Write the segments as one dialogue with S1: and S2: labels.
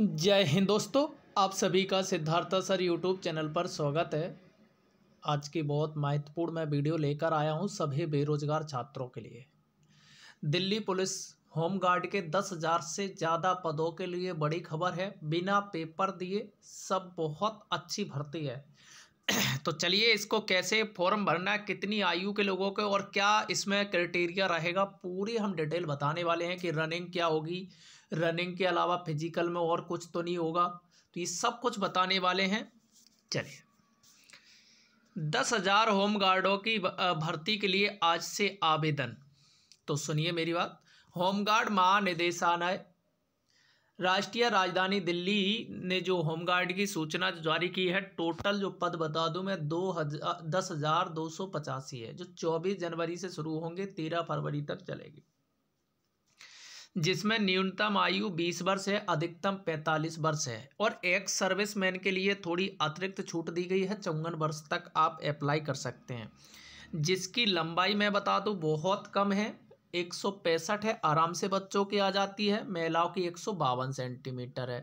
S1: जय हिंद दोस्तों आप सभी का सिद्धार्था सर यूट्यूब चैनल पर स्वागत है आज की बहुत महत्वपूर्ण मैं वीडियो लेकर आया हूं सभी बेरोजगार छात्रों के लिए दिल्ली पुलिस होमगार्ड के दस हज़ार से ज़्यादा पदों के लिए बड़ी खबर है बिना पेपर दिए सब बहुत अच्छी भर्ती है तो चलिए इसको कैसे फॉर्म भरना है कितनी आयु के लोगों के और क्या इसमें क्राइटेरिया रहेगा पूरी हम डिटेल बताने वाले हैं कि रनिंग क्या होगी रनिंग के अलावा फिजिकल में और कुछ तो नहीं होगा तो ये सब कुछ बताने वाले हैं चलिए दस हज़ार होम गार्डों की भर्ती के लिए आज से आवेदन तो सुनिए मेरी बात होमगार्ड महानिदेशालय राष्ट्रीय राजधानी दिल्ली ने जो होमगार्ड की सूचना जारी की है टोटल जो पद बता दूं मैं दो हजार दस हजार दो सौ पचासी है जो चौबीस जनवरी से शुरू होंगे तेरह फरवरी तक चलेगी जिसमें न्यूनतम आयु बीस वर्ष है अधिकतम पैंतालीस वर्ष है और एक्स सर्विस मैन के लिए थोड़ी अतिरिक्त छूट दी गई है चौवन वर्ष तक आप अप्लाई कर सकते हैं जिसकी लंबाई मैं बता दूँ बहुत कम है एक सौ पैंसठ है आराम से बच्चों की आ जाती है महिलाओं की एक सौ बावन सेंटीमीटर है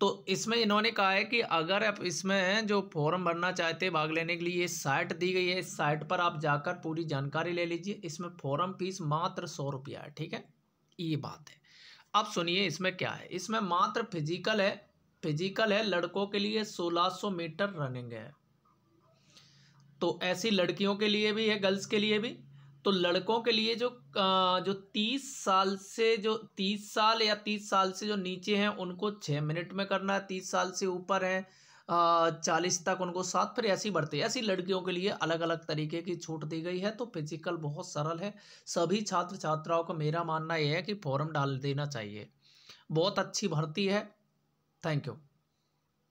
S1: तो इसमें इन्होंने कहा है कि अगर आप इसमें जो फॉर्म भरना चाहते हैं भाग लेने के लिए ये साइट दी गई है इस साइट पर आप जाकर पूरी जानकारी ले लीजिए इसमें फॉर्म फीस मात्र सौ रुपया है ठीक है ये बात है अब सुनिए इसमें क्या है इसमें मात्र फिजिकल है फिजिकल है लड़कों के लिए सौ मीटर रनिंग है तो ऐसी लड़कियों के लिए भी है गर्ल्स के लिए भी तो लड़कों के लिए जो जो तीस साल से जो तीस साल या तीस साल से जो नीचे हैं उनको छः मिनट में करना है तीस साल से ऊपर है चालीस तक उनको सात फिर ऐसी बढ़ते ऐसी लड़कियों के लिए अलग अलग तरीके की छूट दी गई है तो फिजिकल बहुत सरल है सभी छात्र छात्राओं को मेरा मानना यह है कि फॉर्म डाल देना चाहिए बहुत अच्छी भर्ती है थैंक यू